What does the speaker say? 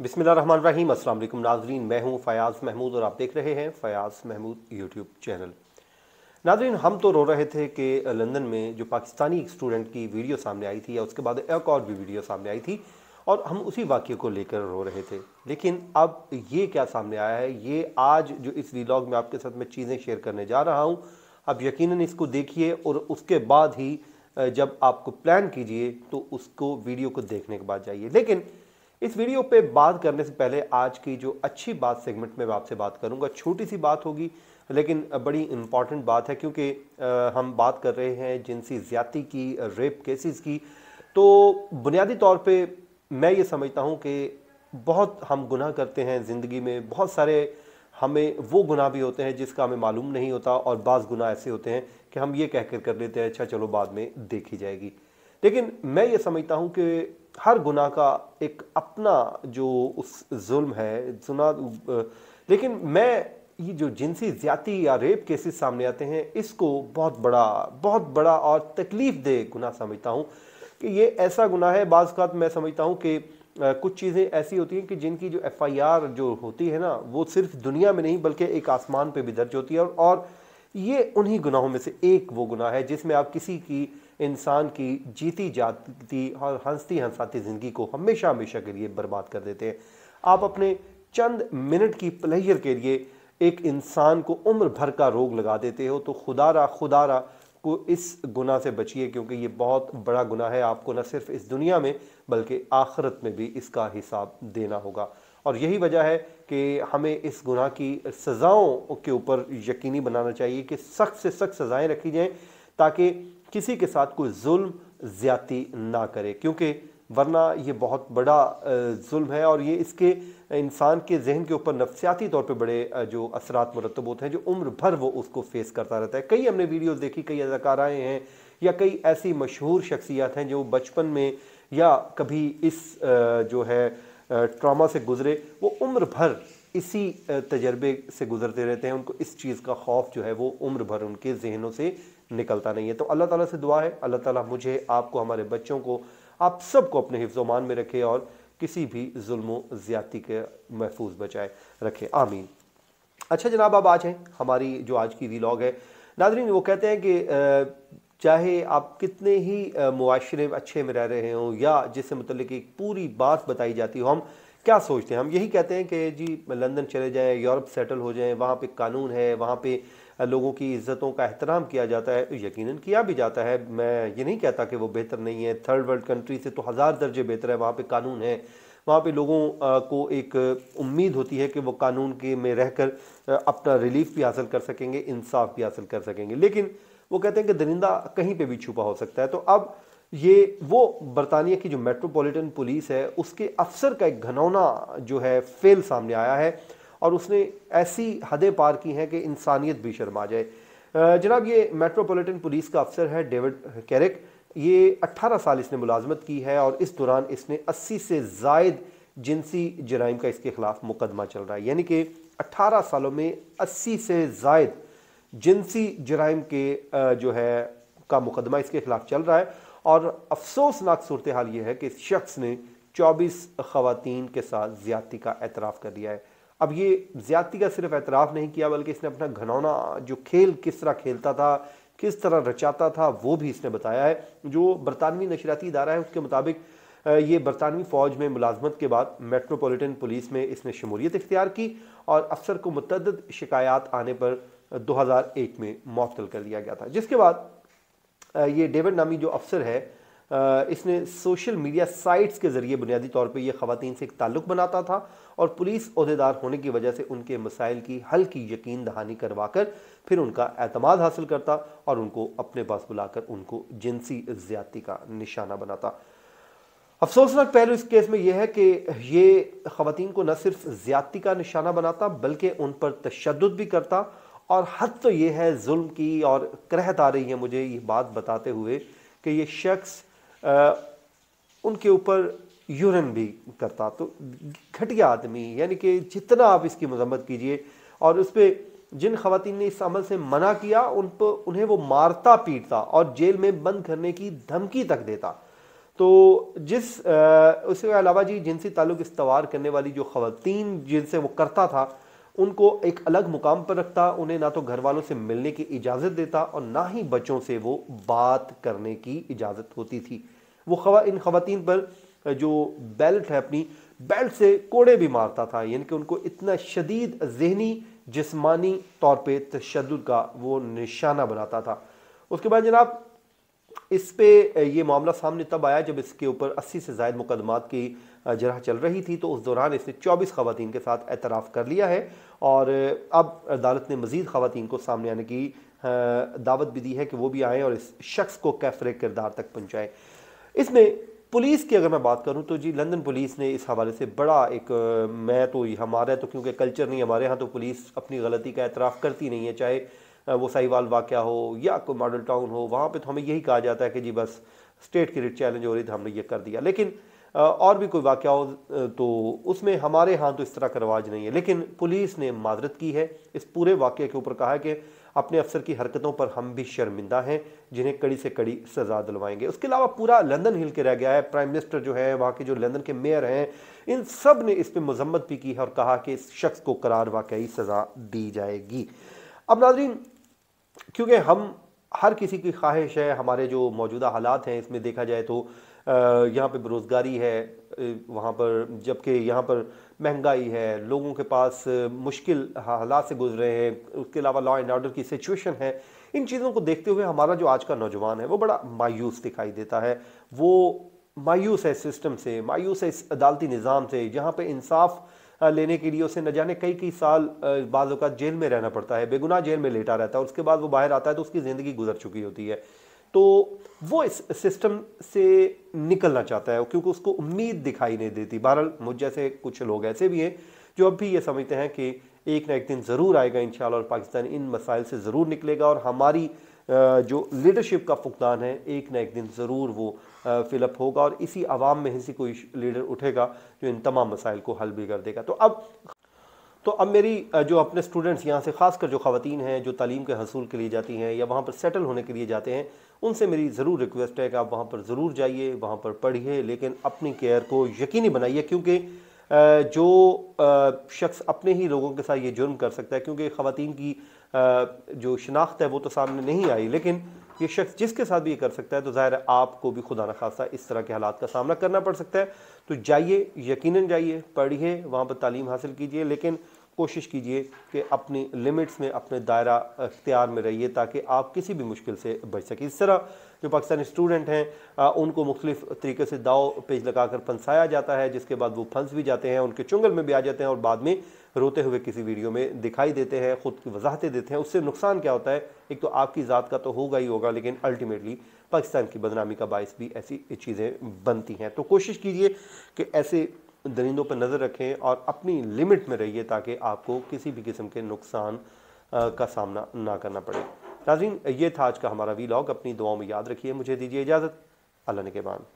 बिसमीम अल्लाम नाजरीन मैं हूँ फ़याज़ महमूद और आप देख रहे हैं फ़याज़ महमूद यूट्यूब चैनल नाजरीन हम तो रो रहे थे कि लंदन में जो पाकिस्तानी एक स्टूडेंट की वीडियो सामने आई थी या उसके बाद एक और भी वीडियो सामने आई थी और हम उसी वाक्य को लेकर रो रहे थे लेकिन अब ये क्या सामने आया है ये आज जो इस वीलॉग में आपके साथ मैं चीज़ें शेयर करने जा रहा हूँ आप यकीन इसको देखिए और उसके बाद ही जब आपको प्लान कीजिए तो उसको वीडियो को देखने के बाद जाइए लेकिन इस वीडियो पे बात करने से पहले आज की जो अच्छी बात सेगमेंट में मैं आपसे बात करूंगा छोटी सी बात होगी लेकिन बड़ी इम्पॉर्टेंट बात है क्योंकि हम बात कर रहे हैं जिनसी ज्यादती की रेप केसेस की तो बुनियादी तौर पे मैं ये समझता हूँ कि बहुत हम गुनाह करते हैं ज़िंदगी में बहुत सारे हमें वो गुनाह भी होते हैं जिसका हमें मालूम नहीं होता और बाज़ गुनाह ऐसे होते हैं कि हम ये कह कर कर लेते हैं अच्छा चलो बाद में देखी जाएगी लेकिन मैं ये समझता हूँ कि हर गुनाह का एक अपना जो उस जुल्म है जुना लेकिन मैं ये जो जिनसी ज्यादा या रेप केसेस सामने आते हैं इसको बहुत बड़ा बहुत बड़ा और तकलीफ दे गुनाह समझता हूँ कि ये ऐसा गुनाह है बाज़ात मैं समझता हूँ कि कुछ चीज़ें ऐसी होती हैं कि जिनकी जो एफआईआर जो होती है ना वो सिर्फ दुनिया में नहीं बल्कि एक आसमान पे भी दर्ज होती है और ये उन्हीं गुनाहों में से एक वो गुनाह है जिसमें आप किसी की इंसान की जीती जाती और हंसती हंसाती ज़िंदगी को हमेशा हमेशा के लिए बर्बाद कर देते हैं आप अपने चंद मिनट की प्लेजर के लिए एक इंसान को उम्र भर का रोग लगा देते हो तो खुदारा खुदारा को इस गुनाह से बचिए क्योंकि ये बहुत बड़ा गुनाह है आपको न सिर्फ इस दुनिया में बल्कि आखिरत में भी इसका हिसाब देना होगा और यही वजह है कि हमें इस गुनाह की सज़ाओं के ऊपर यकीनी बनाना चाहिए कि सख्त से सख्त सज़ाएँ रखी जाएँ ताकि किसी के साथ कोई जुल्म ज़्यादती ना करे क्योंकि वरना ये बहुत बड़ा जुल्म है और ये इसके इंसान के जहन के ऊपर नफसियाती तौर पे बड़े जो असरात मरतब होते हैं जो उम्र भर वो उसको फेस करता रहता है कई हमने वीडियोस देखी कई अदाकाराएँ हैं या कई ऐसी मशहूर शख्सियात हैं जो बचपन में या कभी इस जो है ट्रामा से गुजरे वो उम्र भर इसी तजर्बे से गुजरते रहते हैं उनको इस चीज़ का खौफ जो है वो उम्र भर उनके जहनों से निकलता नहीं है तो अल्लाह ताला से दुआ है अल्लाह ताला मुझे आपको हमारे बच्चों को आप सबको अपने हिफ्जोमान में रखे और किसी भी जुल्म ज़्यादती के महफूज बचाए रखे आमीन अच्छा जनाब अब आज हैं हमारी जो आज की वीलॉग है नाजरीन वो कहते हैं कि चाहे आप कितने ही मुआरे अच्छे में रह रहे हों या जिससे मतलब एक पूरी बात बताई जाती हो हम क्या सोचते हैं हम यही कहते हैं कि जी लंदन चले जाएं यूरोप सेटल हो जाएं वहाँ पे कानून है वहाँ पे लोगों की इज़्ज़तों का एहतराम किया जाता है तो यकीनन किया भी जाता है मैं ये नहीं कहता कि वो बेहतर नहीं है थर्ड वर्ल्ड कंट्री से तो हज़ार दर्जे बेहतर है वहाँ पर कानून है वहाँ पे लोगों को एक उम्मीद होती है कि वो कानून के में रहकर अपना रिलीफ भी हासिल कर सकेंगे इंसाफ भी हासिल कर सकेंगे लेकिन वो कहते हैं कि दरिंदा कहीं पे भी छुपा हो सकता है तो अब ये वो बरतानिया की जो मेट्रोपॉलिटन पुलिस है उसके अफसर का एक घनौना जो है फेल सामने आया है और उसने ऐसी हदें पार की हैं कि इंसानियत भी शर्मा जाए जनाब ये मेट्रोपॉलिटन पुलिस का अफसर है डेविड कैरिक ये 18 साल इसने मुलाजमत की है और इस दौरान इसने 80 से जायद जिनसी जराइम का इसके खिलाफ मुकदमा चल रहा है यानी कि 18 सालों में 80 से जायद जिनसी जराइम के जो है का मुकदमा इसके खिलाफ चल रहा है और अफसोसनाक सूरत हाल ये है कि इस शख्स ने 24 खातन के साथ ज्यादती का एतराफ़ कर दिया है अब ये ज्यादती का सिर्फ एतराफ़ नहीं किया बल्कि इसने अपना घनौना जो खेल किस तरह खेलता था किस तरह रचाता था वो भी इसने बताया है जो बरतानवी नशरियाती इदारा है उसके मुताबिक ये बरतानवी फ़ौज में मुलाजमत के बाद मेट्रोपोलिटन पुलिस में इसने शमूलियत इख्तियार की और अफसर को मतदद शिकायात आने पर 2001 में मअतल कर दिया गया था जिसके बाद ये डेविड नामी जो अफसर है इसने सोशल मीडिया साइट्स के ज़रिए बुनियादी तौर पर यह ख़वान से एक ताल्लुक़ बनाता था और पुलिस अहदेदार होने की वजह से उनके मसाइल की हल की यकीन दहानी करवाकर फिर उनका अतमाद हासिल करता और उनको अपने पास बुलाकर उनको जिनसी ज़्यादती का निशाना बनाता अफसोसनाक पहलू इस केस में यह है कि ये ख़वान को न सिर्फ ज़्यादती का निशाना बनाता बल्कि उन पर तशद भी करता और हद तो ये है जुल्म की और क्रहत आ रही है मुझे ये बात बताते हुए कि ये शख्स उनके ऊपर यूरन भी करता तो घटिया आदमी यानी कि जितना आप इसकी मजम्मत कीजिए और उस पर जिन खातन ने इस अमल से मना किया उन पर उन्हें वो मारता पीटता और जेल में बंद करने की धमकी तक देता तो जिस उसके अलावा जी जिनसी ताल्लुक इस्तवार करने वाली जो खातन जिनसे वो करता था उनको एक अलग मुकाम पर रखता उन्हें ना तो घर वालों से मिलने की इजाज़त देता और ना ही बच्चों से वो बात करने की इजाज़त होती थी वो खवा इन खातन पर जो बेल्ट है अपनी बेल्ट से कोड़े भी मारता था यानी कि उनको इतना शदीद जहनी जिसमानी तौर पर तशद का वो निशाना बनाता था उसके बाद जनाब इस पे ये मामला सामने तब आया जब इसके ऊपर 80 से जायद मुकदमात की जरह चल रही थी तो उस दौरान इसने 24 खवतिन के साथ एतराफ़ कर लिया है और अब अदालत ने मज़ीद खवतिन को सामने आने की दावत भी दी है कि वो भी आएँ और इस शख्स को कैफरे किरदार तक पहुँचाएँ इसमें पुलिस की अगर मैं बात करूं तो जी लंदन पुलिस ने इस हवाले से बड़ा एक मैं तो हमारा तो क्योंकि कल्चर नहीं हमारे यहाँ तो पुलिस अपनी गलती का एतराफ़ करती नहीं है चाहे वो साहिवाल वाक़ हो या कोई मॉडल टाउन हो वहाँ पर तो हमें यही कहा जाता है कि जी बस स्टेट की रेट चैलेंज हो रही थी हमने ये कर दिया लेकिन और भी कोई वाक़ हो तो उसमें हमारे यहाँ तो इस तरह का रवाज नहीं है लेकिन पुलिस ने माजरत की है इस पूरे वाक़े के ऊपर कहा है कि अपने अफसर की हरकतों पर हम भी शर्मिंदा हैं जिन्हें कड़ी से कड़ी सजा दिलवाएंगे उसके अलावा पूरा लंदन हिल के रह गया है प्राइम मिनिस्टर जो है वहाँ के जो लंदन के मेयर हैं इन सब ने इस पर मजम्मत भी की है और कहा कि इस शख्स को करार वाकई सज़ा दी जाएगी अब नाजरीन क्योंकि हम हर किसी की ख्वाहिश है हमारे जो मौजूदा हालात हैं इसमें देखा जाए तो यहाँ पे बेरोज़गारी है वहाँ पर जबकि यहाँ पर महंगाई है लोगों के पास मुश्किल हालात से गुजरे हैं उसके अलावा लॉ एंड ऑर्डर की सिचुएशन है इन चीज़ों को देखते हुए हमारा जो आज का नौजवान है वो बड़ा मायूस दिखाई देता है वो मायूस है सिस्टम से मायूस है इस अदालती निज़ाम से जहाँ पर इंसाफ लेने के लिए उसे न जाने कई कई साल बाद जेल में रहना पड़ता है बेगुनाह जेल में लेटा रहता है उसके बाद वो बाहर आता है तो उसकी ज़िंदगी गुजर चुकी होती है तो वो इस सिस्टम से निकलना चाहता है क्योंकि उसको उम्मीद दिखाई नहीं देती बहरहाल मुझ जैसे कुछ लोग ऐसे भी हैं जो अब भी ये समझते हैं कि एक ना एक दिन ज़रूर आएगा इन और पाकिस्तान इन मसाइल से ज़रूर निकलेगा और हमारी जो लीडरशिप का फुकदान है एक ना एक दिन ज़रूर वो फिलअप होगा और इसी आवाम में से कोई लीडर उठेगा जो इन तमाम मसाइल को हल भी कर देगा तो अब तो अब मेरी जो अपने स्टूडेंट्स यहाँ से ख़ासकर जो खातन हैं जो तलीम के हसूल के लिए जाती हैं या वहाँ पर सेटल होने के लिए जाते हैं उनसे मेरी ज़रूर रिक्वेस्ट है कि आप वहाँ पर ज़रूर जाइए वहाँ पर पढ़िए लेकिन अपनी केयर को यकीनी बनाइए क्योंकि जो शख्स अपने ही लोगों के साथ ये जुर्म कर सकता है क्योंकि ख़वान की जो शनाख्त है वो तो सामने नहीं आई लेकिन ये शख्स जिसके साथ भी ये कर सकता है तो ज़ाहिर आपको भी खुदा न खासा इस तरह के हालात का सामना करना पड़ सकता है तो जाइए यकीन जाइए पढ़िए वहाँ पर तालीम हासिल कीजिए लेकिन कोशिश कीजिए कि अपनी लिमिट्स में अपने दायरा अख्तियार में रहिए ताकि आप किसी भी मुश्किल से बच सकें इस तरह जो पाकिस्तानी स्टूडेंट हैं उनको मुख्तलिफ तरीके से दाव पेज लगा कर फंसाया जाता है जिसके बाद वो फंस भी जाते हैं उनके चुंगल में भी आ जाते हैं और बाद में रोते हुए किसी वीडियो में दिखाई देते हैं खुद की वजाहतें देते हैं उससे नुकसान क्या होता है एक तो आपकी ज़ात का तो होगा ही होगा लेकिन अल्टीमेटली पाकिस्तान की बदनामी का बायस भी ऐसी चीज़ें बनती हैं तो कोशिश कीजिए कि ऐसे दरिंदों पर नज़र रखें और अपनी लिमिट में रहिए ताकि आपको किसी भी किस्म के नुकसान का सामना ना करना पड़े नाजीन ये था आज का हमारा वी लॉग अपनी दुआओं में याद रखिए मुझे दीजिए इजाज़त अल्लाह ने के बाद